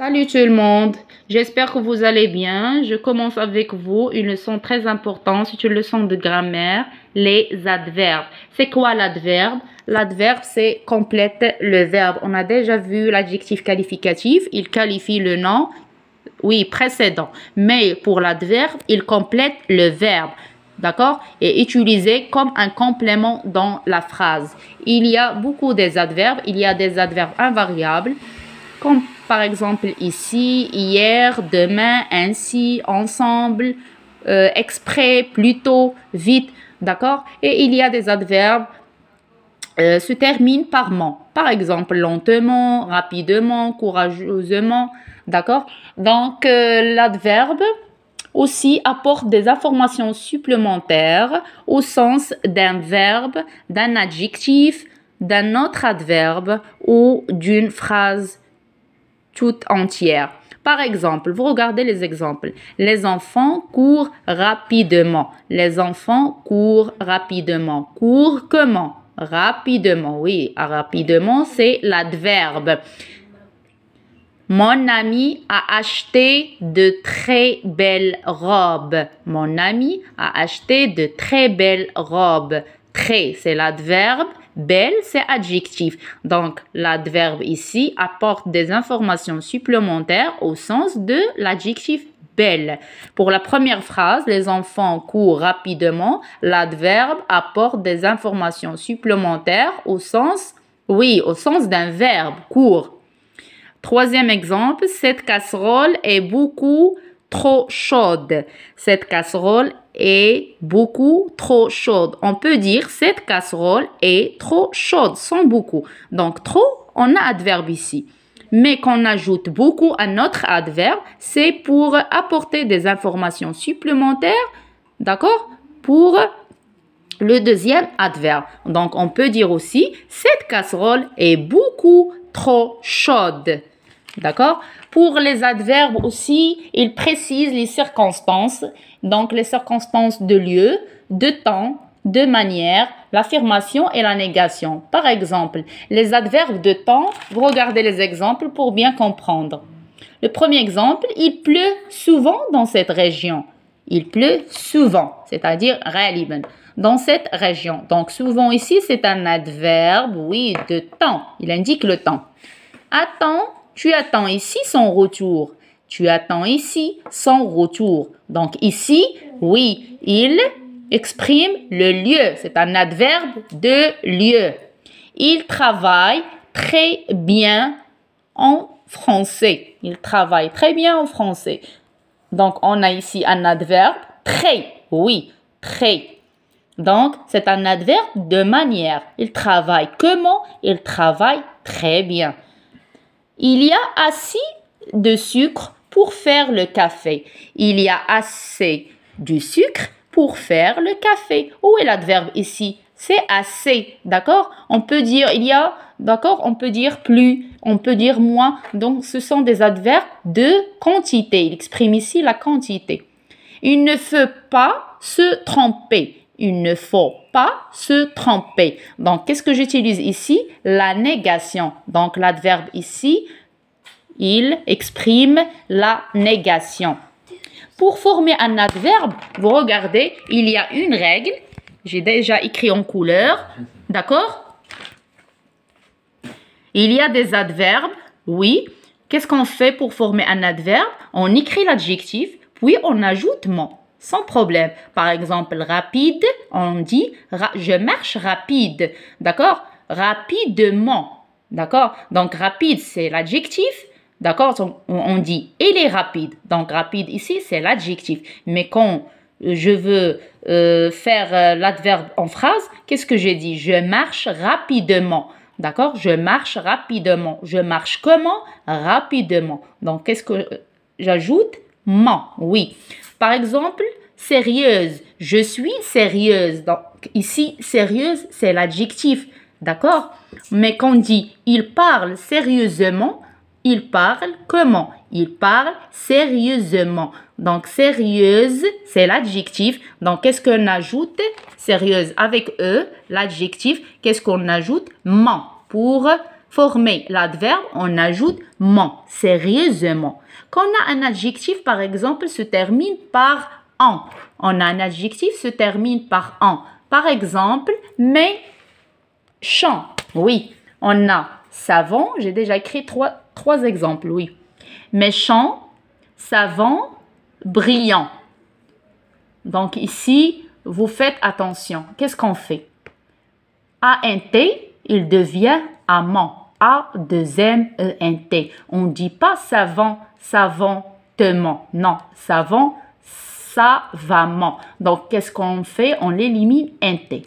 Salut tout le monde, j'espère que vous allez bien. Je commence avec vous une leçon très importante, c'est une leçon de grammaire, les adverbes. C'est quoi l'adverbe L'adverbe, c'est complète le verbe. On a déjà vu l'adjectif qualificatif, il qualifie le nom, oui, précédent. Mais pour l'adverbe, il complète le verbe d'accord Et utilisé comme un complément dans la phrase. Il y a beaucoup des adverbes, il y a des adverbes invariables, comme par exemple ici, hier, demain, ainsi, ensemble, euh, exprès, plutôt, vite, d'accord Et il y a des adverbes qui euh, se terminent par ment. Par exemple, lentement, rapidement, courageusement, d'accord Donc, euh, l'adverbe aussi apporte des informations supplémentaires au sens d'un verbe, d'un adjectif, d'un autre adverbe ou d'une phrase toute entière. Par exemple, vous regardez les exemples. Les enfants courent rapidement. Les enfants courent rapidement. Courent comment Rapidement, oui. Rapidement, c'est l'adverbe. Mon ami a acheté de très belles robes. Mon ami a acheté de très belles robes. Très, c'est l'adverbe Belle, c'est adjectif. Donc, l'adverbe ici apporte des informations supplémentaires au sens de l'adjectif belle. Pour la première phrase, les enfants courent rapidement. L'adverbe apporte des informations supplémentaires au sens, oui, au sens d'un verbe, court. Troisième exemple, cette casserole est beaucoup trop chaude. Cette casserole est beaucoup trop chaude. On peut dire cette casserole est trop chaude, sans beaucoup. Donc trop, on a adverbe ici. Mais qu'on ajoute beaucoup à notre adverbe, c'est pour apporter des informations supplémentaires, d'accord Pour le deuxième adverbe. Donc on peut dire aussi cette casserole est beaucoup trop chaude. D'accord Pour les adverbes aussi, il précise les circonstances, donc les circonstances de lieu, de temps, de manière, l'affirmation et la négation. Par exemple, les adverbes de temps, vous regardez les exemples pour bien comprendre. Le premier exemple, il pleut souvent dans cette région. Il pleut souvent, c'est-à-dire réellement, dans cette région. Donc souvent ici, c'est un adverbe, oui, de temps. Il indique le temps. Attends tu attends ici son retour. Tu attends ici son retour. Donc ici, oui, il exprime le lieu. C'est un adverbe de lieu. Il travaille très bien en français. Il travaille très bien en français. Donc on a ici un adverbe très. Oui, très. Donc c'est un adverbe de manière. Il travaille comment Il travaille très bien. Il y a assez de sucre pour faire le café. Il y a assez du sucre pour faire le café. Où est l'adverbe ici C'est assez, d'accord On peut dire il y a, d'accord On peut dire plus, on peut dire moins. Donc ce sont des adverbes de quantité. Il exprime ici la quantité. Il ne faut pas se tromper il ne faut pas se tromper. Donc, qu'est-ce que j'utilise ici La négation. Donc, l'adverbe ici, il exprime la négation. Pour former un adverbe, vous regardez, il y a une règle. J'ai déjà écrit en couleur, d'accord Il y a des adverbes, oui. Qu'est-ce qu'on fait pour former un adverbe On écrit l'adjectif, puis on ajoute mon » sans problème. Par exemple, rapide, on dit je marche rapide, d'accord Rapidement, d'accord Donc rapide, c'est l'adjectif, d'accord On dit il est rapide. Donc rapide ici, c'est l'adjectif. Mais quand je veux euh, faire euh, l'adverbe en phrase, qu'est-ce que j'ai dit? Je marche rapidement. D'accord Je marche rapidement. Je marche comment Rapidement. Donc, qu'est-ce que euh, j'ajoute oui. Par exemple, sérieuse, je suis sérieuse. Donc ici, sérieuse, c'est l'adjectif, d'accord Mais quand on dit il parle sérieusement, il parle comment Il parle sérieusement. Donc sérieuse, c'est l'adjectif. Donc qu'est-ce qu'on ajoute Sérieuse avec e, l'adjectif. Qu'est-ce qu'on ajoute Ment pour former l'adverbe, on ajoute mon, sérieusement. Quand on a un adjectif, par exemple, se termine par en. On a un adjectif, se termine par en. Par exemple, «méchant». Oui, on a savant. J'ai déjà écrit trois, trois exemples, oui. Méchant, savant, brillant. Donc ici, vous faites attention. Qu'est-ce qu'on fait? T, il devient amant. a deuxième m e n t On ne dit pas savant, savantement. Non, savant, savamment. Donc, qu'est-ce qu'on fait On l'élimine t,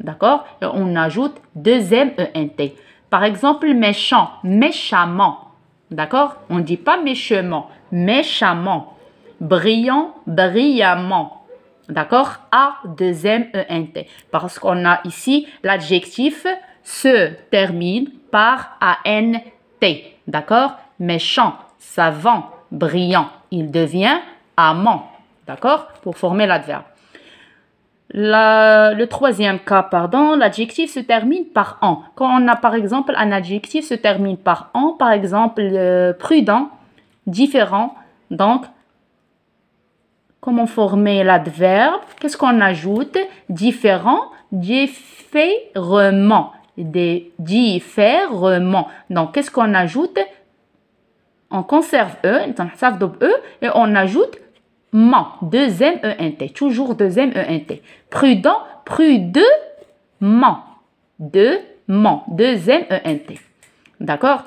D'accord On ajoute deuxième m e n t Par exemple, méchant, méchamment. D'accord On ne dit pas méchamment, méchamment. Brillant, brillamment. D'accord A, deuxième M, E, N, T. Parce qu'on a ici l'adjectif se termine par ANT. D'accord Méchant, savant, brillant. Il devient amant. D'accord Pour former l'adverbe. le troisième cas, pardon, l'adjectif se termine par en. Quand on a par exemple un adjectif se termine par en, par exemple euh, prudent, différent, donc comment former l'adverbe Qu'est-ce qu'on ajoute Différent, différemment des différemment. Donc, qu'est-ce qu'on ajoute On conserve E, E, et on ajoute man, deuxième ENT, toujours deuxième ENT. Prudent, prudemment, de man, deuxième ENT. D'accord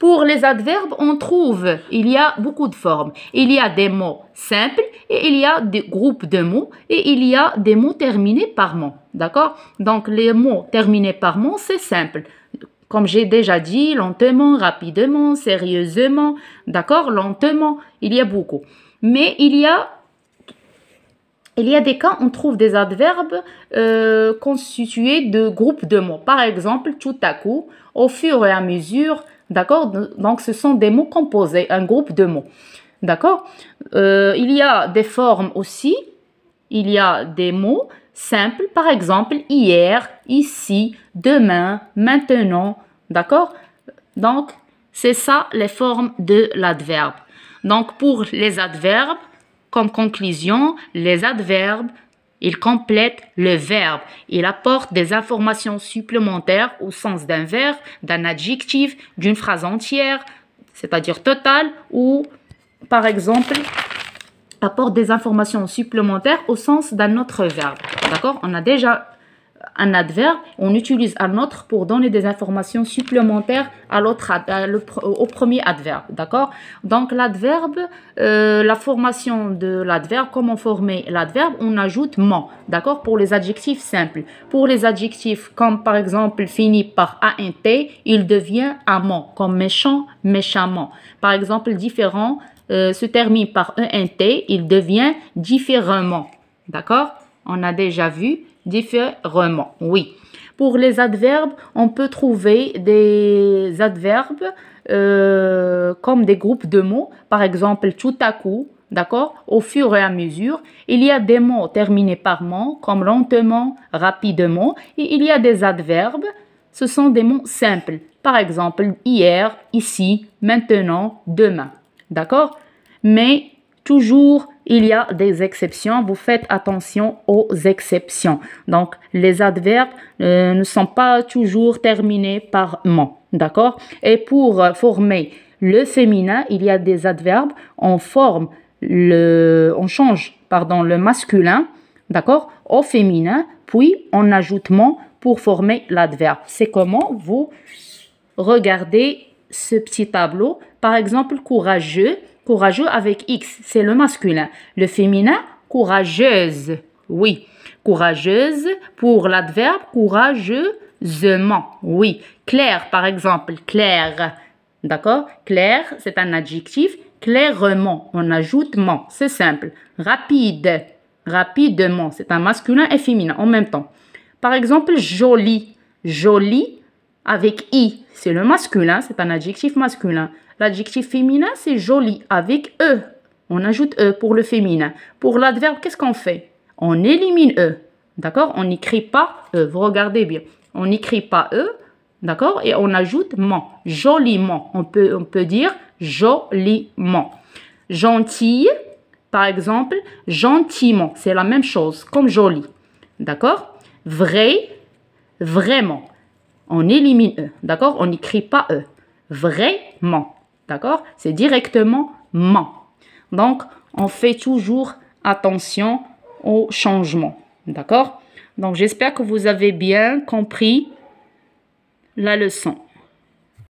pour les adverbes, on trouve, il y a beaucoup de formes. Il y a des mots simples et il y a des groupes de mots et il y a des mots terminés par mots. D'accord Donc les mots terminés par mots, c'est simple. Comme j'ai déjà dit, lentement, rapidement, sérieusement, d'accord Lentement, il y a beaucoup. Mais il y a il y a des cas où on trouve des adverbes euh, constitués de groupes de mots. Par exemple, tout à coup, au fur et à mesure, D'accord Donc, ce sont des mots composés, un groupe de mots. D'accord euh, Il y a des formes aussi. Il y a des mots simples, par exemple, hier, ici, demain, maintenant. D'accord Donc, c'est ça les formes de l'adverbe. Donc, pour les adverbes, comme conclusion, les adverbes il complète le verbe. Il apporte des informations supplémentaires au sens d'un verbe, d'un adjectif, d'une phrase entière, c'est-à-dire totale, ou par exemple, apporte des informations supplémentaires au sens d'un autre verbe. D'accord On a déjà un adverbe, on utilise un autre pour donner des informations supplémentaires à l'autre, au premier adverbe, d'accord Donc l'adverbe, euh, la formation de l'adverbe, comment former l'adverbe, on ajoute «ment», d'accord Pour les adjectifs simples. Pour les adjectifs comme par exemple fini par ant, il devient amant, comme méchant, méchamment. Par exemple différent se euh, termine par ent, il devient différemment, d'accord On a déjà vu différemment. Oui. Pour les adverbes, on peut trouver des adverbes euh, comme des groupes de mots. Par exemple, tout à coup, d'accord Au fur et à mesure, il y a des mots terminés par mots comme lentement, rapidement, et il y a des adverbes. Ce sont des mots simples. Par exemple, hier, ici, maintenant, demain. D'accord Mais toujours il y a des exceptions. Vous faites attention aux exceptions. Donc, les adverbes euh, ne sont pas toujours terminés par «ment», D'accord Et pour euh, former le féminin, il y a des adverbes. On forme le, on change, pardon, le masculin, d'accord, au féminin, puis on ajoute mon pour former l'adverbe. C'est comment vous regardez ce petit tableau. Par exemple, courageux courageux avec X, c'est le masculin. Le féminin, courageuse. Oui, courageuse pour l'adverbe courageusement. Oui, clair par exemple, Claire, D'accord Claire, c'est un adjectif. Clairement, on ajoute ment, c'est simple. Rapide, rapidement, c'est un masculin et féminin en même temps. Par exemple, joli. Joli, avec i, c'est le masculin, c'est un adjectif masculin. L'adjectif féminin, c'est joli, avec e. On ajoute e pour le féminin. Pour l'adverbe, qu'est-ce qu'on fait On élimine e. D'accord On n'écrit pas e. Vous regardez bien. On n'écrit pas e. D'accord Et on ajoute ment. Joliment. On peut, on peut dire joliment. Gentille, par exemple, gentiment. C'est la même chose, comme joli. D'accord Vrai, vraiment on élimine E, d'accord On n'écrit pas E. Vraiment, d'accord C'est directement ment. Donc, on fait toujours attention au changement, d'accord Donc, j'espère que vous avez bien compris la leçon.